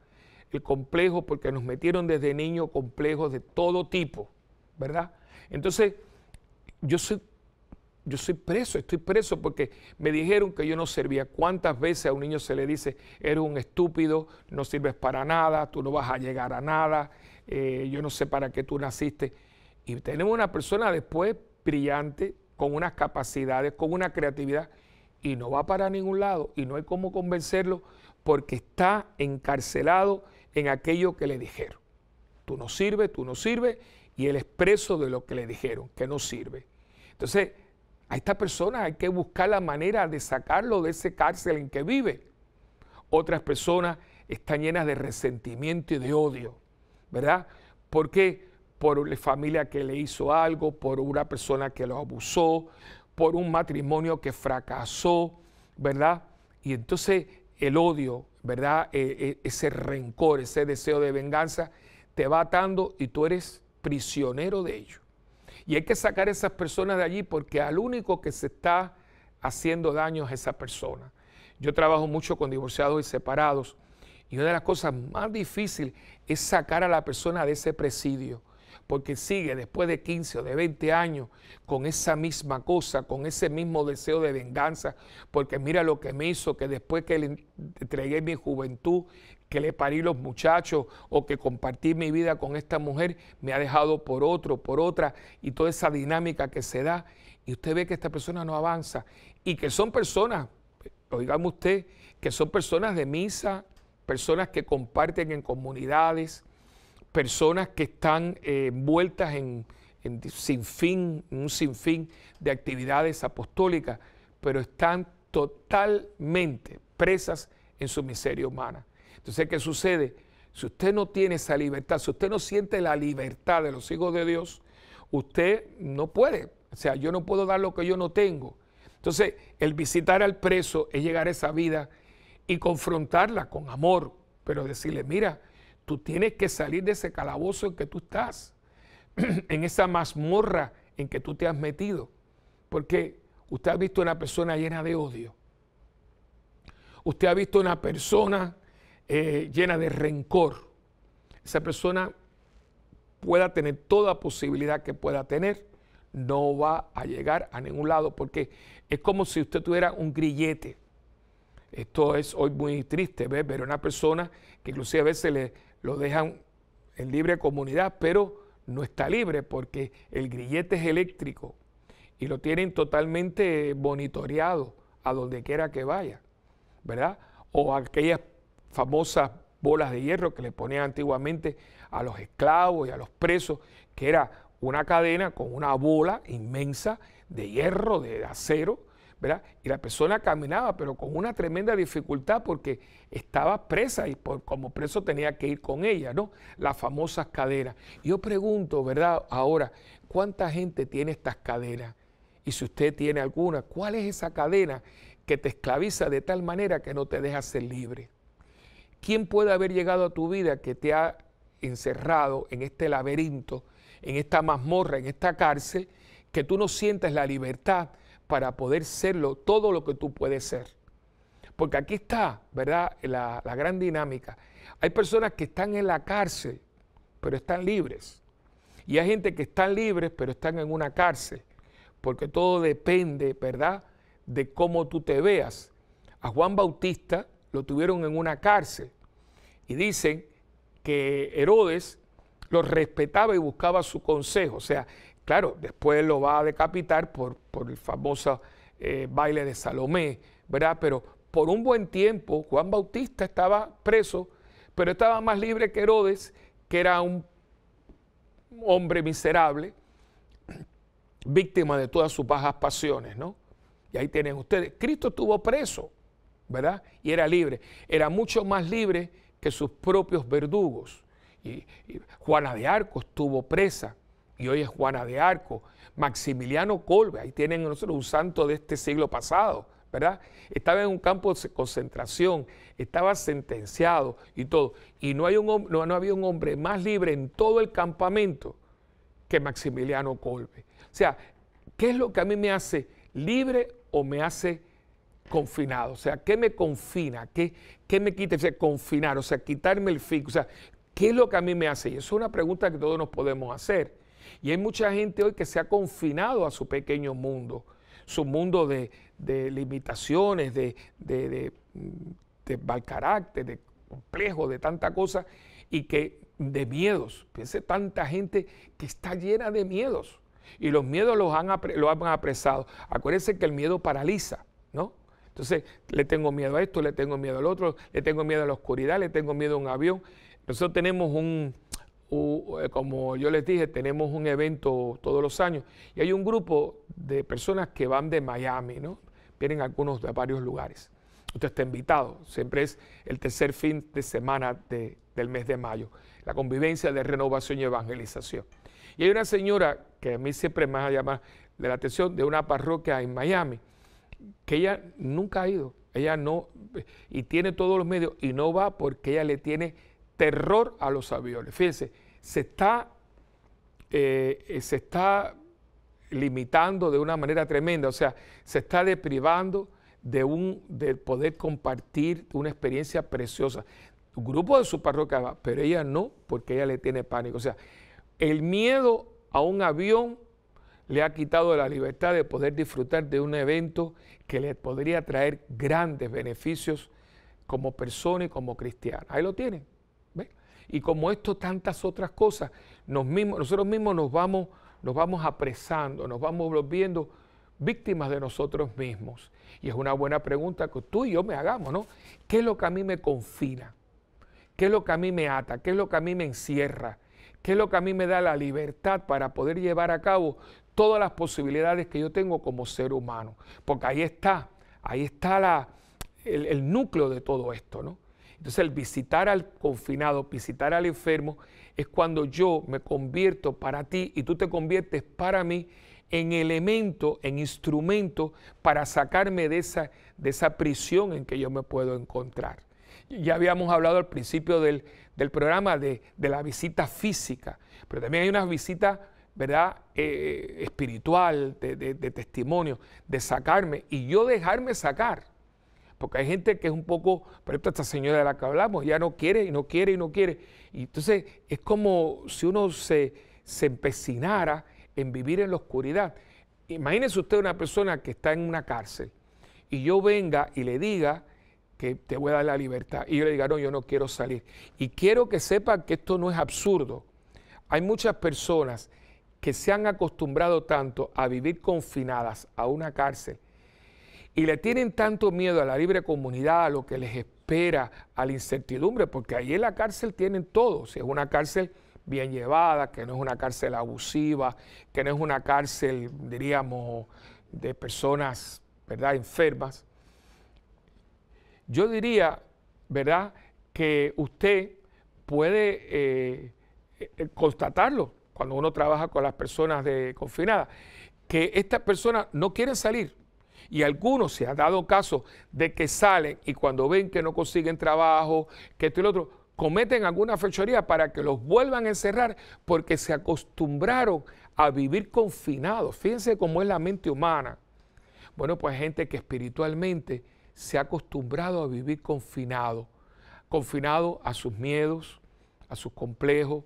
El complejo, porque nos metieron desde niño complejos de todo tipo, ¿verdad? Entonces, yo soy, yo soy preso, estoy preso porque me dijeron que yo no servía. ¿Cuántas veces a un niño se le dice, eres un estúpido, no sirves para nada, tú no vas a llegar a nada, eh, yo no sé para qué tú naciste? Y tenemos una persona después brillante, con unas capacidades, con una creatividad, y no va para ningún lado, y no hay cómo convencerlo porque está encarcelado en aquello que le dijeron. Tú no sirves, tú no sirves, y el expreso de lo que le dijeron, que no sirve. Entonces, a esta persona hay que buscar la manera de sacarlo de ese cárcel en que vive. Otras personas están llenas de resentimiento y de odio, ¿verdad? ¿Por qué? Por la familia que le hizo algo, por una persona que lo abusó, por un matrimonio que fracasó, ¿verdad? Y entonces el odio, ¿verdad? E, e, ese rencor, ese deseo de venganza te va atando y tú eres prisionero de ellos Y hay que sacar a esas personas de allí porque al único que se está haciendo daño es esa persona. Yo trabajo mucho con divorciados y separados y una de las cosas más difíciles es sacar a la persona de ese presidio porque sigue después de 15 o de 20 años con esa misma cosa, con ese mismo deseo de venganza, porque mira lo que me hizo, que después que le entregué mi juventud, que le parí los muchachos o que compartí mi vida con esta mujer, me ha dejado por otro, por otra, y toda esa dinámica que se da, y usted ve que esta persona no avanza, y que son personas, oigamos usted, que son personas de misa, personas que comparten en comunidades, personas que están eh, envueltas en, sinfín, en un sinfín de actividades apostólicas, pero están totalmente presas en su miseria humana. Entonces, ¿qué sucede? Si usted no tiene esa libertad, si usted no siente la libertad de los hijos de Dios, usted no puede. O sea, yo no puedo dar lo que yo no tengo. Entonces, el visitar al preso es llegar a esa vida y confrontarla con amor, pero decirle, mira, Tú tienes que salir de ese calabozo en que tú estás, en esa mazmorra en que tú te has metido. Porque usted ha visto una persona llena de odio. Usted ha visto una persona eh, llena de rencor. Esa persona pueda tener toda posibilidad que pueda tener, no va a llegar a ningún lado porque es como si usted tuviera un grillete. Esto es hoy muy triste, ver a una persona que inclusive a veces le, lo dejan en libre comunidad, pero no está libre porque el grillete es eléctrico y lo tienen totalmente monitoreado a donde quiera que vaya, ¿verdad? O aquellas famosas bolas de hierro que le ponían antiguamente a los esclavos y a los presos, que era una cadena con una bola inmensa de hierro, de acero, y la persona caminaba, pero con una tremenda dificultad porque estaba presa y como preso tenía que ir con ella, ¿no? Las famosas caderas. Yo pregunto, ¿verdad? Ahora, ¿cuánta gente tiene estas cadenas Y si usted tiene alguna, ¿cuál es esa cadena que te esclaviza de tal manera que no te deja ser libre? ¿Quién puede haber llegado a tu vida que te ha encerrado en este laberinto, en esta mazmorra, en esta cárcel, que tú no sientes la libertad? para poder serlo todo lo que tú puedes ser. Porque aquí está, ¿verdad? La, gran dinámica. Hay personas que están en la cárcel, pero están libres. Y hay gente que están libres, pero están en una cárcel. Porque todo depende, ¿verdad? De cómo tú te veas. A Juan Bautista lo tuvieron en una cárcel. Y dicen que Herodes lo respetaba y buscaba su consejo. O sea, Claro, después lo va a decapitar por, el famoso eh, baile de Salomé, ¿verdad? Pero por un buen tiempo Juan Bautista estaba preso, pero estaba más libre que Herodes, que era un hombre miserable, víctima de todas sus bajas pasiones, ¿no? Y ahí tienen ustedes. Cristo estuvo preso, ¿verdad? Y era libre. Era mucho más libre que sus propios verdugos. Y, Juana de Arcos estuvo presa y hoy es Juana de Arco, Maximiliano Colbe, ahí tienen nosotros un santo de este siglo pasado, ¿verdad? Estaba en un campo de concentración, estaba sentenciado y todo. Y no, hay un, no, no había un hombre más libre en todo el campamento que Maximiliano Colbe. O sea, ¿qué es lo que a mí me hace libre o me hace confinado? O sea, ¿qué me confina? ¿Qué, qué me quita? O sea, confinar, o sea, quitarme el fin. O sea, ¿qué es lo que a mí me hace? Y eso es una pregunta que todos nos podemos hacer. Y hay mucha gente hoy que se ha confinado a su pequeño mundo, su mundo de, limitaciones, de, mm, de, mal carácter, de complejo, de tanta cosa, y que de miedos. Piense tanta gente que está llena de miedos. Y los miedos los han, los han apresado. Acuérdense que el miedo paraliza, ¿no? Entonces, le tengo miedo a esto, le tengo miedo al otro, le tengo miedo a la oscuridad, le tengo miedo a un avión. Nosotros tenemos un, eh, como yo les dije, tenemos un evento todos los años y hay un grupo de personas que van de Miami, ¿no? Vienen algunos de varios lugares. Usted está invitado, siempre es el tercer fin de semana del mes de mayo, la convivencia de renovación y evangelización. Y hay una señora que a mí siempre me llama de la atención de una parroquia en Miami, que ella nunca ha ido, ella no, eh, y tiene todos los medios y no va porque ella le tiene terror a los aviones. Fíjense, se está, eh, se está limitando de una manera tremenda, o sea, se está deprivando de, un, de poder compartir una experiencia preciosa. Un grupo de su parroquia va, pero ella no, porque ella le tiene pánico. O sea, el miedo a un avión le ha quitado la libertad de poder disfrutar de un evento que le podría traer grandes beneficios como persona y como cristiana. Ahí lo tienen. Y como esto, tantas otras cosas, nos mismos, nosotros mismos nos vamos, nos vamos apresando, nos vamos volviendo víctimas de nosotros mismos. Y es una buena pregunta que tú y yo me hagamos, ¿no? ¿Qué es lo que a mí me confina? ¿Qué es lo que a mí me ata? ¿Qué es lo que a mí me encierra? ¿Qué es lo que a mí me da la libertad para poder llevar a cabo todas las posibilidades que yo tengo como ser humano? Porque ahí está, ahí está el, el núcleo de todo esto, ¿no? Entonces el visitar al confinado, visitar al enfermo, es cuando yo me convierto para ti y tú te conviertes para mí en elemento, en instrumento para sacarme de esa, de esa prisión en que yo me puedo encontrar. Ya habíamos hablado al principio del, programa de, la visita física, pero también hay una visita, ¿verdad?, eh, espiritual, de testimonio, de sacarme y yo dejarme sacar. Porque hay gente que es un poco, por ejemplo, esta señora de la que hablamos, ya no quiere y no quiere y no quiere. Y entonces es como si uno se, se empecinara en vivir en la oscuridad. Imagínese usted una persona que está en una cárcel y yo venga y le diga que te voy a dar la libertad. Y yo le diga, no, yo no quiero salir. Y quiero que sepa que esto no es absurdo. Hay muchas personas que se han acostumbrado tanto a vivir confinadas a una cárcel y le tienen tanto miedo a la libre comunidad, a lo que les espera, a la incertidumbre, porque ahí en la cárcel tienen todo. Si es una cárcel bien llevada, que no es una cárcel abusiva, que no es una cárcel, diríamos, de personas, ¿verdad?, enfermas. Yo diría, ¿verdad?, que usted puede eh, eh, constatarlo cuando uno trabaja con las personas de, confinadas, que estas personas no quieren salir, y algunos se han dado caso de que salen y cuando ven que no consiguen trabajo, que esto y lo otro, cometen alguna fechoría para que los vuelvan a encerrar porque se acostumbraron a vivir confinados. Fíjense cómo es la mente humana. Bueno, pues gente que espiritualmente se ha acostumbrado a vivir confinado, confinado a sus miedos, a sus complejos,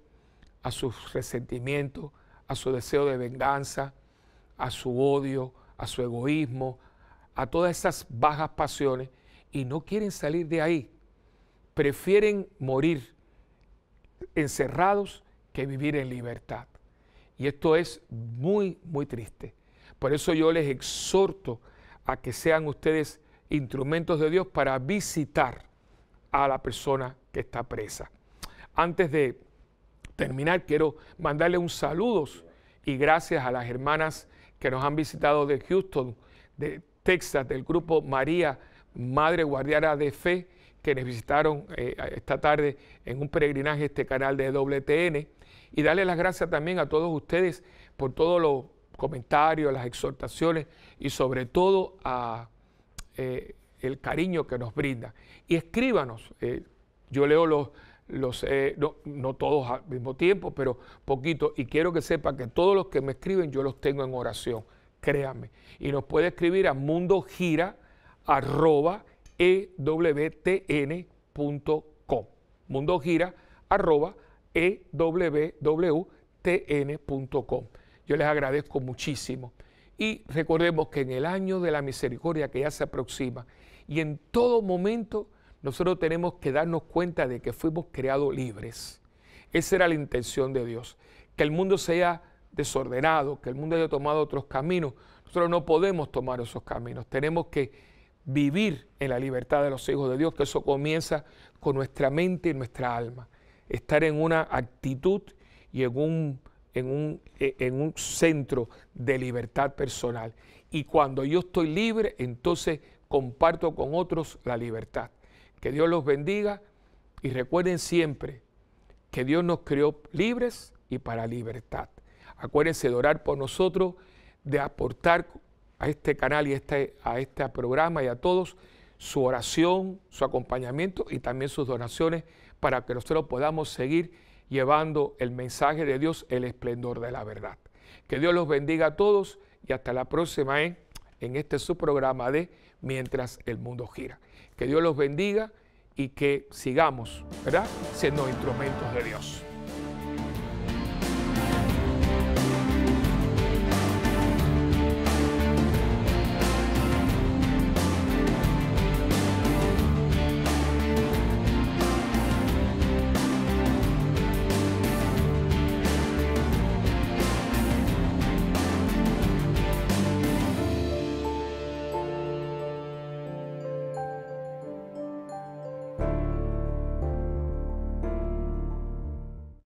a sus resentimientos, a su deseo de venganza, a su odio, a su egoísmo, a todas esas bajas pasiones y no quieren salir de ahí. Prefieren morir encerrados que vivir en libertad. Y esto es muy, muy triste. Por eso yo les exhorto a que sean ustedes instrumentos de Dios para visitar a la persona que está presa. Antes de terminar, quiero mandarle un saludo y gracias a las hermanas que nos han visitado de Houston, de Texas, del grupo María, Madre Guardiana de Fe, que nos visitaron eh, esta tarde en un peregrinaje este canal de WTN. Y darle las gracias también a todos ustedes por todos los comentarios, las exhortaciones y sobre todo a eh, el cariño que nos brinda. Y escríbanos, eh, yo leo los, los no, todos al mismo tiempo, pero poquito, y quiero que sepan que todos los que me escriben yo los tengo en oración créame. Y nos puede escribir a mundogira.ewtn.com. Mundogira.ewtn.com. Yo les agradezco muchísimo. Y recordemos que en el año de la misericordia que ya se aproxima y en todo momento nosotros tenemos que darnos cuenta de que fuimos creados libres. Esa era la intención de Dios, que el mundo sea desordenado, que el mundo haya tomado otros caminos. Nosotros no podemos tomar esos caminos. Tenemos que vivir en la libertad de los hijos de Dios, que eso comienza con nuestra mente y nuestra alma. Estar en una actitud y en un, en un, eh, en un centro de libertad personal. Y cuando yo estoy libre, entonces comparto con otros la libertad. Que Dios los bendiga y recuerden siempre que Dios nos creó libres y para libertad. Acuérdense de orar por nosotros, de aportar a este canal y a este, a este programa y a todos su oración, su acompañamiento y también sus donaciones para que nosotros podamos seguir llevando el mensaje de Dios, el esplendor de la verdad. Que Dios los bendiga a todos y hasta la próxima en, en este su programa de Mientras el mundo gira. Que Dios los bendiga y que sigamos, ¿verdad? Siendo instrumentos de Dios.